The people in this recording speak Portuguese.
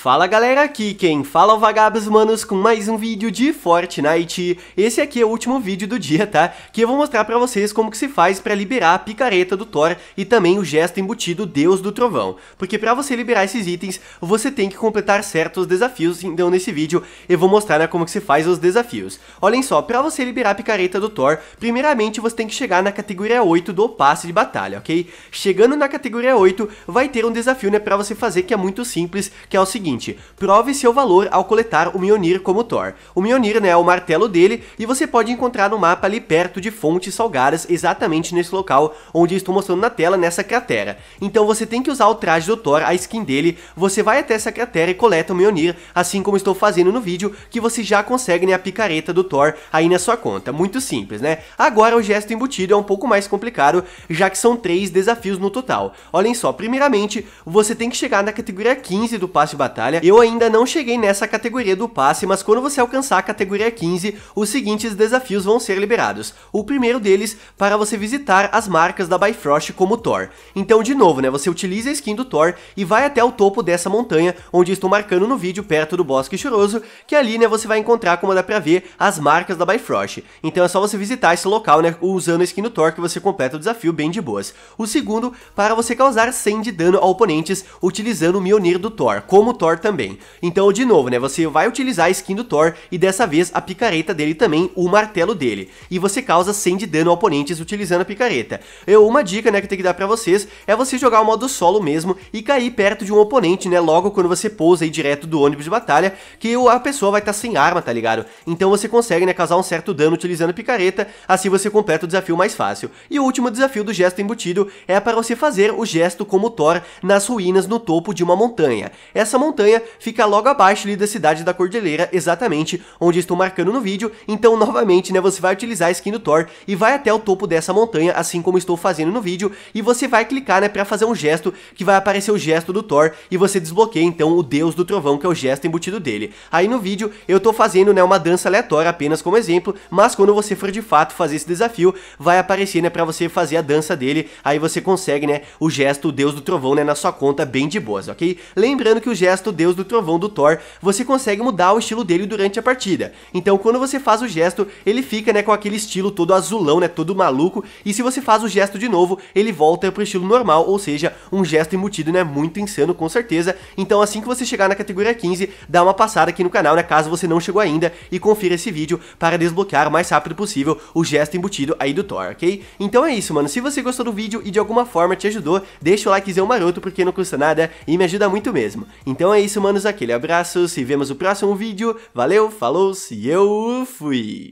Fala galera, aqui quem fala é o Vagabos Manos com mais um vídeo de Fortnite. Esse aqui é o último vídeo do dia, tá? Que eu vou mostrar pra vocês como que se faz pra liberar a picareta do Thor e também o gesto embutido Deus do Trovão. Porque pra você liberar esses itens, você tem que completar certos desafios, então nesse vídeo eu vou mostrar né, como que se faz os desafios. Olhem só, pra você liberar a picareta do Thor, primeiramente você tem que chegar na categoria 8 do passe de batalha, ok? Chegando na categoria 8, vai ter um desafio né, pra você fazer que é muito simples, que é o seguinte seguinte, prove seu valor ao coletar o Mjolnir como Thor. O Mjolnir né, é o martelo dele e você pode encontrar no mapa ali perto de Fontes Salgadas, exatamente nesse local onde estou mostrando na tela, nessa cratera. Então você tem que usar o traje do Thor, a skin dele, você vai até essa cratera e coleta o Mjolnir, assim como estou fazendo no vídeo, que você já consegue né, a picareta do Thor aí na sua conta. Muito simples, né? Agora o gesto embutido é um pouco mais complicado, já que são três desafios no total. Olhem só, primeiramente, você tem que chegar na categoria 15 do passe de batalha, batalha. Eu ainda não cheguei nessa categoria do passe, mas quando você alcançar a categoria 15, os seguintes desafios vão ser liberados. O primeiro deles para você visitar as marcas da Bifrost como Thor. Então, de novo, né, você utiliza a skin do Thor e vai até o topo dessa montanha, onde estou marcando no vídeo, perto do Bosque Choroso, que ali, né, você vai encontrar, como dá pra ver, as marcas da Bifrost. Então é só você visitar esse local, né, usando a skin do Thor que você completa o desafio bem de boas. O segundo, para você causar 100 de dano a oponentes utilizando o Mjolnir do Thor, como o Thor Thor também. Então, de novo, né, você vai utilizar a skin do Thor e dessa vez a picareta dele também, o martelo dele. E você causa 100 de dano a oponentes utilizando a picareta. Eu, uma dica, né, que eu tenho que dar pra vocês é você jogar o modo solo mesmo e cair perto de um oponente, né, logo quando você pousa aí direto do ônibus de batalha, que a pessoa vai estar tá sem arma, tá ligado? Então você consegue, né, causar um certo dano utilizando a picareta, assim você completa o desafio mais fácil. E o último desafio do gesto embutido é para você fazer o gesto como Thor nas ruínas no topo de uma montanha. Essa montanha montanha fica logo abaixo ali da cidade da Cordilheira, exatamente onde estou marcando no vídeo. Então, novamente, né, você vai utilizar a skin do Thor e vai até o topo dessa montanha, assim como estou fazendo no vídeo, e você vai clicar, né, para fazer um gesto que vai aparecer o gesto do Thor e você desbloqueia então o Deus do Trovão, que é o gesto embutido dele. Aí no vídeo eu tô fazendo, né, uma dança aleatória apenas como exemplo, mas quando você for de fato fazer esse desafio, vai aparecer, né, para você fazer a dança dele, aí você consegue, né, o gesto o Deus do Trovão, né, na sua conta bem de boas, OK? Lembrando que o gesto gesto Deus do Trovão do Thor, você consegue mudar o estilo dele durante a partida. Então quando você faz o gesto, ele fica né, com aquele estilo todo azulão, né, todo maluco, e se você faz o gesto de novo, ele volta pro estilo normal, ou seja, um gesto embutido né, muito insano com certeza. Então assim que você chegar na categoria 15, dá uma passada aqui no canal, né, caso você não chegou ainda, e confira esse vídeo para desbloquear o mais rápido possível o gesto embutido aí do Thor, ok? Então é isso, mano, se você gostou do vídeo e de alguma forma te ajudou, deixa o likezão maroto porque não custa nada e me ajuda muito mesmo. Então é é isso, manos. Aquele abraço. Se vemos no próximo vídeo. Valeu, falou, se eu fui!